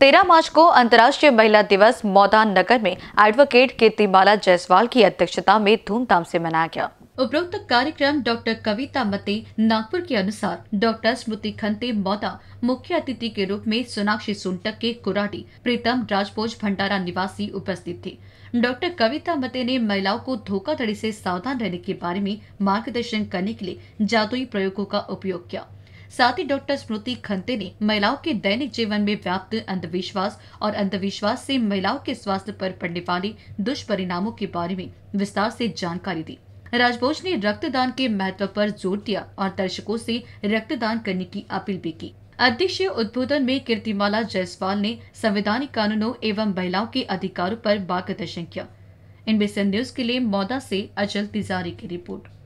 तेरह मार्च को अंतर्राष्ट्रीय महिला दिवस मौदान नगर में एडवोकेट कीर्तिमाला जायसवाल की अध्यक्षता में धूमधाम से मनाया गया उपरोक्त कार्यक्रम डॉक्टर कविता मते नागपुर के अनुसार डॉक्टर स्मृति खंते मौदा मुख्य अतिथि के रूप में सोनाक्षी सुनटक के कुराडी प्रीतम राजपोज भंडारा निवासी उपस्थित थे डॉक्टर कविता मते ने महिलाओं को धोखाधड़ी से सावधान रहने के बारे में मार्गदर्शन करने के लिए जादुई प्रयोगों का उपयोग किया साथ ही डॉक्टर स्मृति खंते ने महिलाओं के दैनिक जीवन में व्याप्त अंधविश्वास और अंधविश्वास से महिलाओं के स्वास्थ्य पर पड़ने वाले दुष्परिणामों के बारे में विस्तार से जानकारी दी राजभोज ने रक्तदान के महत्व पर जोर दिया और दर्शकों से रक्तदान करने की अपील भी की अध्यक्षीय उद्बोधन में कीर्तिमाला जायसवाल ने संवैधानिक कानूनों एवं महिलाओं के अधिकारों पर मार्गदर्शन किया इनबीसी न्यूज के लिए मौदा से अचल तिजारी की रिपोर्ट